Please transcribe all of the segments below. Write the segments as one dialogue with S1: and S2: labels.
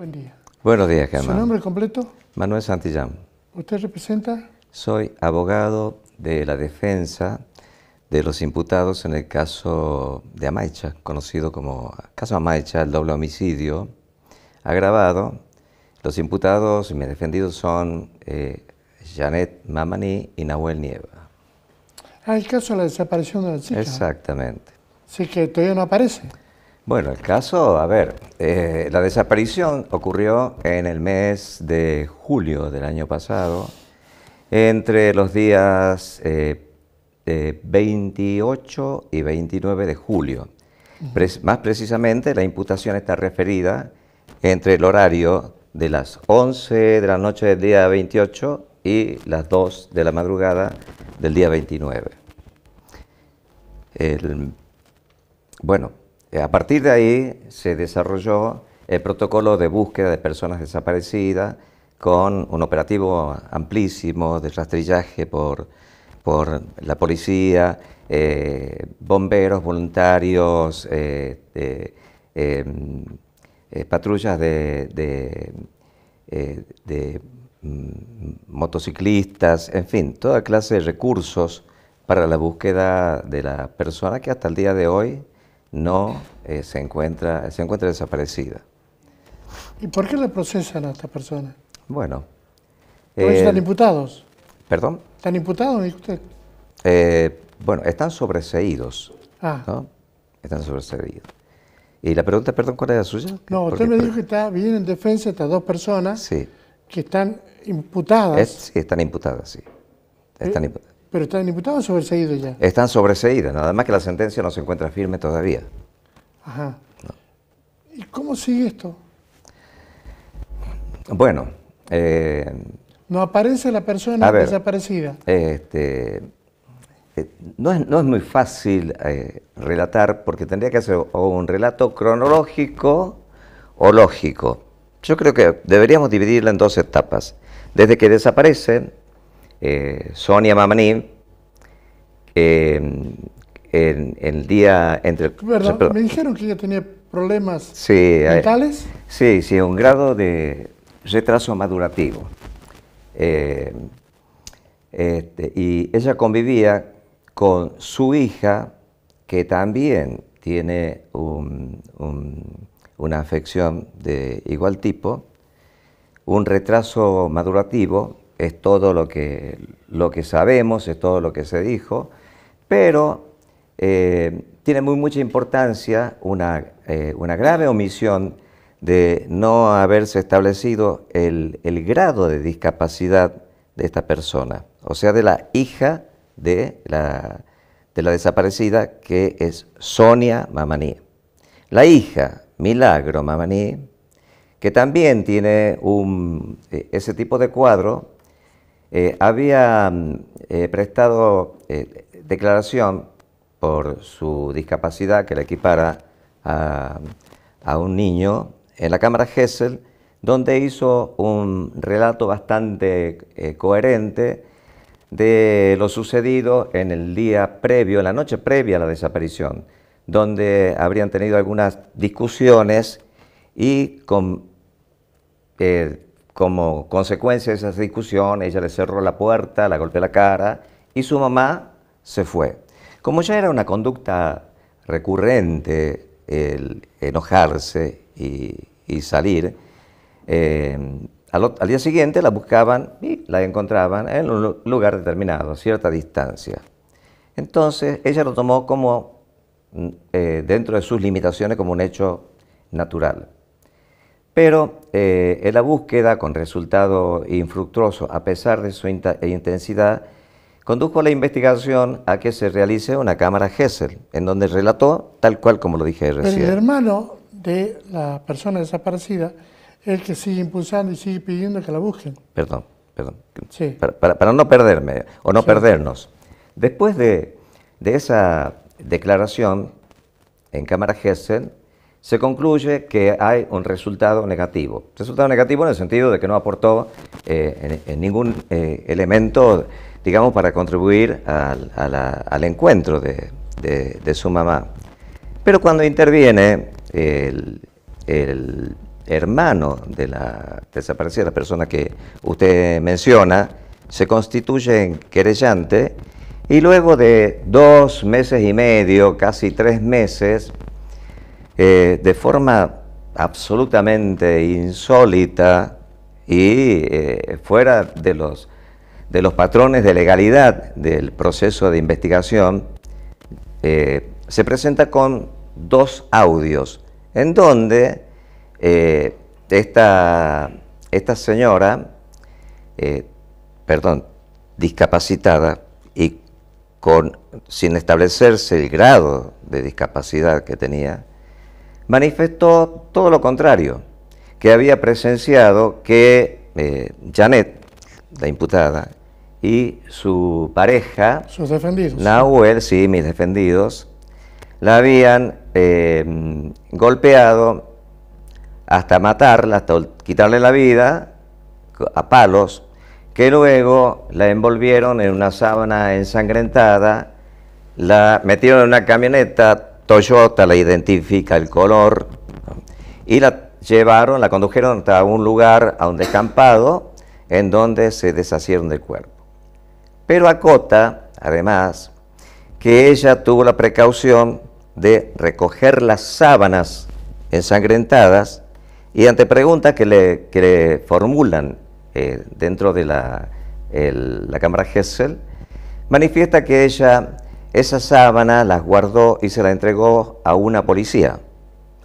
S1: Buen día.
S2: Buenos días, Germán. ¿Su
S1: nombre completo?
S2: Manuel Santillán.
S1: ¿Usted representa?
S2: Soy abogado de la defensa de los imputados en el caso de Amaicha, conocido como caso Amaicha, el doble homicidio agravado. Los imputados y mis defendidos son eh, Janet Mamani y Nahuel Nieva.
S1: Ah, el caso de la desaparición de la chica.
S2: Exactamente.
S1: Sí que todavía no aparece.
S2: Bueno, el caso, a ver, eh, la desaparición ocurrió en el mes de julio del año pasado, entre los días 28 eh, eh, y 29 de julio. más precisamente, la imputación está referida entre el horario de las 11 de la noche del día 28 y las 2 de la madrugada del día 29. bueno, eh, a partir de ahí se desarrolló el protocolo de búsqueda de personas desaparecidas con un operativo amplísimo de rastrillaje por, la policía, eh, bomberos, voluntarios, eh, em, patrullas de, mm, motociclistas, en fin, toda clase de recursos para la búsqueda de la persona que hasta el día de hoy no eh, se, encuentra, se encuentra desaparecida.
S1: ¿Y por qué la procesan a esta persona
S2: Bueno. ¿Están
S1: imputados? ¿Perdón? ¿Están imputados, dijo usted?
S2: Eh, bueno, están sobreseídos. Ah. Están sobreseídos. ¿Y la pregunta, perdón, cuál era la suya? No, usted me dijo que
S1: está, bien en defensa estas dos personas
S2: que
S1: están imputadas.
S2: sí, están imputadas, sí. Están eh, imputadas.
S1: ¿Pero están imputados o sobreseídos ya?
S2: Están sobreseídos, nada más que la sentencia no se encuentra firme todavía.
S1: Ajá. ¿Y cómo sigue esto?
S2: Bueno. Eh,
S1: no aparece la persona desaparecida.
S2: Este, eh, no es, muy fácil eh, relatar porque tendría que hacer un relato cronológico o lógico. Yo creo que deberíamos dividirla en dos etapas. Desde que desaparecen eh, Sonia Mamani, em, en, el día entre... Me
S1: dijeron que ella tenía problemas
S2: mentales. sí, sí, un grado de retraso madurativo. Eh, este, y ella convivía con su hija, que también tiene una afección de igual tipo, un retraso madurativo es todo lo que, lo que sabemos, es todo lo que se dijo, pero eh, tiene muy mucha importancia eh, una, grave omisión de no haberse establecido el, grado de discapacidad de esta persona, o sea, de la hija de la, de la desaparecida, que es Sonia Mamani. La hija, Milagro Mamaní, que también tiene eh, ese tipo de cuadro eh, había mm, eh, prestado eh, declaración por su discapacidad que le equipara a, un niño en la Cámara Hessel donde hizo un relato bastante coherente de lo sucedido en el día previo, en la noche previa a la desaparición, donde habrían tenido algunas discusiones y con como consecuencia de esa discusión, ella le cerró la puerta, la golpeó la cara y su mamá se fue. Como ya era una conducta recurrente el enojarse y, salir, eh, al, día siguiente la buscaban y la encontraban en un lugar determinado, a cierta distancia. Entonces ella lo tomó como, mm, eh, dentro de sus limitaciones, como un hecho natural. Pero eh, en la búsqueda, con resultado infructuoso, a pesar de su e intensidad, condujo la investigación a que se realice una cámara Hessel, en donde relató tal cual como lo dije recién. Pero el
S1: hermano de la persona desaparecida es el que sigue impulsando y sigue pidiendo que la busquen.
S2: Perdón, perdón. Para, no perderme o no perdernos. Después de, esa declaración en cámara Hessel, se concluye que hay un resultado negativo. Resultado negativo en el sentido de que no aportó eh, ningún eh, elemento, digamos, para contribuir al, encuentro de, su mamá. Pero cuando interviene el, hermano de la desaparecida, la persona que usted menciona, se constituye en querellante y luego de dos meses y medio, casi tres meses, eh, de forma absolutamente insólita y eh, fuera de los, de los patrones de legalidad del proceso de investigación, eh, se presenta con dos audios en donde esta, esta, señora, perdón, discapacitada y con, sin establecerse el grado de discapacidad que tenía, manifestó todo lo contrario, que había presenciado que eh, Janet, la imputada, y su pareja, sus
S1: defendidos, Nahuel,
S2: sí, mis defendidos, la habían eh, golpeado hasta matarla, hasta quitarle la vida a palos, que luego la envolvieron en una sábana ensangrentada, la metieron en una camioneta Toyota la identifica el color y la llevaron, la condujeron hasta un lugar, a un descampado, en donde se deshacieron del cuerpo. Pero acota, además, que ella tuvo la precaución de recoger las sábanas ensangrentadas y ante preguntas que le, formulan eh, dentro de la, la cámara Hessel, manifiesta que ella esa sábana las guardó y se la entregó a una policía,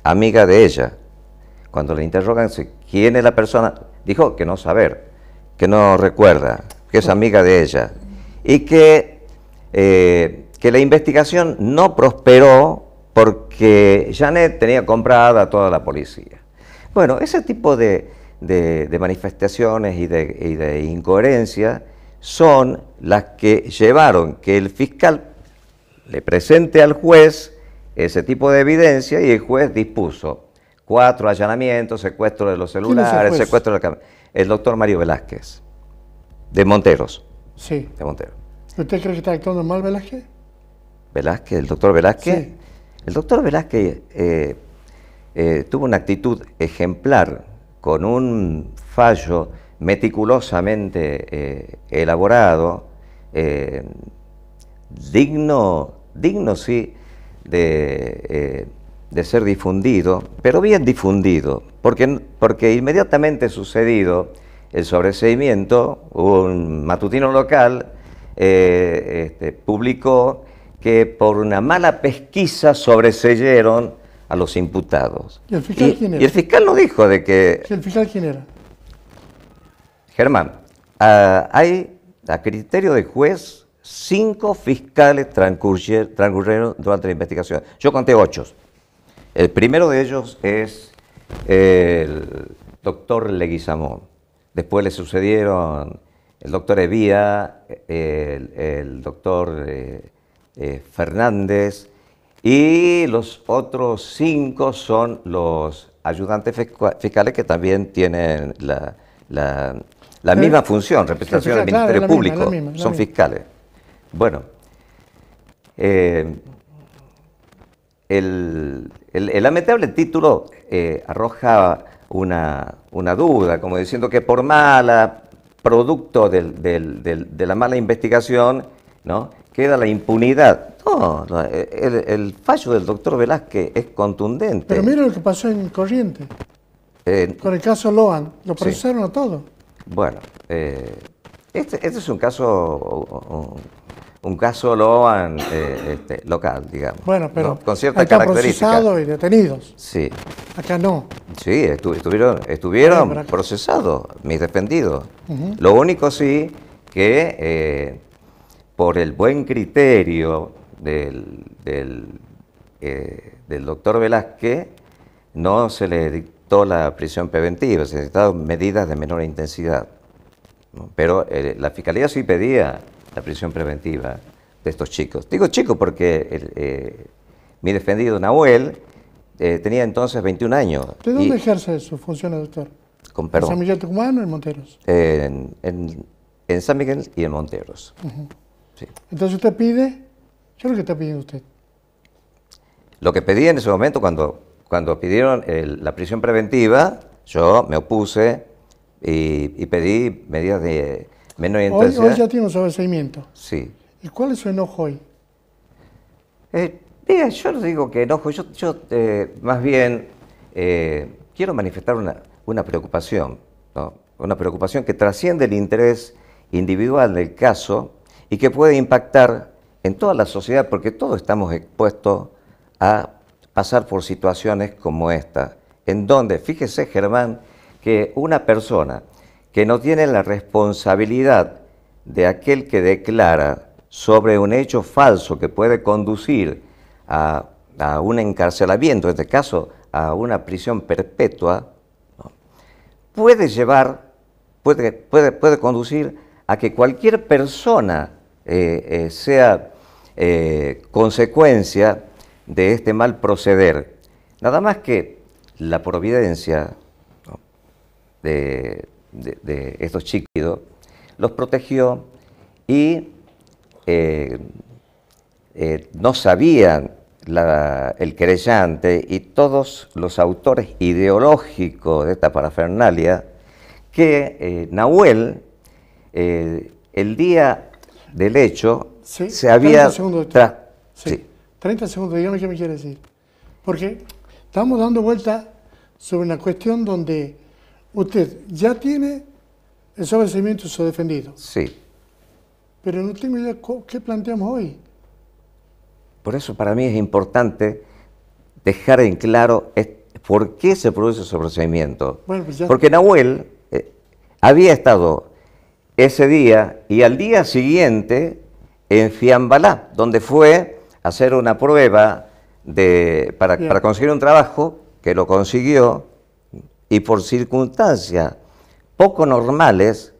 S2: amiga de ella. Cuando le interrogan quién es la persona, dijo que no saber, que no recuerda, que es amiga de ella. Y que, eh, que la investigación no prosperó porque Janet tenía comprada a toda la policía. Bueno, ese tipo de, manifestaciones y de, y de incoherencia son las que llevaron que el fiscal le presente al juez ese tipo de evidencia y el juez dispuso cuatro allanamientos, secuestro de los celulares, secuestro de la El doctor Mario Velázquez, de Monteros. Sí. De Monteros.
S1: ¿Usted cree que está actuando mal Velázquez?
S2: Velázquez, el doctor Velázquez. Sí. El doctor Velázquez eh, eh, tuvo una actitud ejemplar con un fallo meticulosamente eh, elaborado, digno digno sí eh, de, ser difundido, pero bien difundido, porque, porque inmediatamente sucedido el sobreseimiento, un matutino local eh, este, publicó que por una mala pesquisa sobreseyeron a los imputados. ¿Y el fiscal quién Y el fiscal no dijo de que...
S1: el fiscal quién era?
S2: Germán, ah, hay, a criterio de juez, cinco fiscales transcurrieron durante la investigación. Yo conté ocho. El primero de ellos es el doctor Leguizamón. Después le sucedieron el doctor Evía, el, doctor eh, eh, Fernández, y los otros cinco son los ayudantes fiscales que también tienen la, misma función, representación del Ministerio Público, son fiscales. Bueno, eh, el, lamentable título eh, arroja una, duda, como diciendo que por mala, producto de la mala investigación, ¿no? queda la impunidad. No, el, fallo del doctor Velázquez es contundente. Pero
S1: mira lo que pasó en Corriente,
S2: eh, con el caso
S1: Loan, lo procesaron a todos.
S2: Bueno, este, este, es un caso un caso lo eh, este, local, digamos. Bueno, pero con cierta acá procesados
S1: y detenidos. Sí. Acá no.
S2: Sí, estuvieron, estuvieron procesados, mis defendidos. Lo único sí que eh, por el buen criterio del, del, eh, del doctor Velázquez no se le dictó la prisión preventiva, se necesitaban medidas de menor intensidad. Pero la Fiscalía sí pedía la prisión preventiva de estos chicos. Digo chicos porque eh, mi defendido Nahuel eh, tenía entonces 21 años. ¿De dónde
S1: ejerce su función, doctor? Con perdón. ¿En San Miguel Tucumán o en Monteros?
S2: en, San Miguel y en Monteros.
S1: Entonces usted pide, ¿qué es lo que está pidiendo usted?
S2: Lo que pedí en ese momento cuando, cuando pidieron la prisión preventiva, yo me opuse y pedí medidas de hoy, ya
S1: tiene un Sí. ¿Y cuál es su enojo hoy?
S2: Eh, yo no digo que enojo, yo, eh, más bien eh, quiero manifestar una, una preocupación, ¿no? una preocupación que trasciende el interés individual del caso y que puede impactar en toda la sociedad, porque todos estamos expuestos a pasar por situaciones como esta, en donde, fíjese Germán, que una persona que no tienen la responsabilidad de aquel que declara sobre un hecho falso que puede conducir a, un encarcelamiento, en este caso a una prisión perpetua, puede llevar, puede, puede, puede conducir a que cualquier persona eh, eh, sea eh, consecuencia de este mal proceder. Nada más que la providencia de, de, estos chiquidos, los protegió y eh, eh, no sabían el querellante y todos los autores ideológicos de esta parafernalia que eh, Nahuel, el día del hecho, se había... 30 segundos, sí, sí.
S1: 30 segundos, qué me quiere decir. Porque estamos dando vueltas sobre una cuestión donde usted ya tiene el sobrecimiento su defendido. Sí. Pero no tengo idea qué planteamos hoy.
S2: Por eso para mí es importante dejar en claro por qué se produce el sobreseimiento.
S1: Bueno, pues Porque
S2: Nahuel eh, había estado ese día y al día siguiente en Fiambalá, donde fue a hacer una prueba para, conseguir un trabajo, que lo consiguió, y por circunstancias poco normales,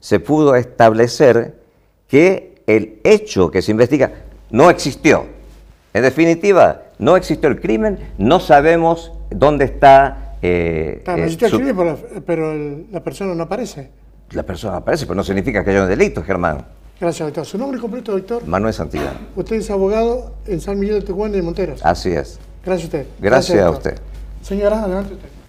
S2: se pudo establecer que el hecho que se investiga no existió. En definitiva, no existió el crimen, no sabemos dónde está... Eh, eh
S1: pero, la, persona no aparece.
S2: La persona aparece, pero no significa que haya un delito, Germán.
S1: Gracias, doctor. ¿Su nombre completo, doctor? Manuel Santillán. Usted es abogado en San Miguel de Tecuán de Monteros.
S2: Así es. Gracias a usted. Gracias, Gracias a usted.
S1: Señora, adelante usted.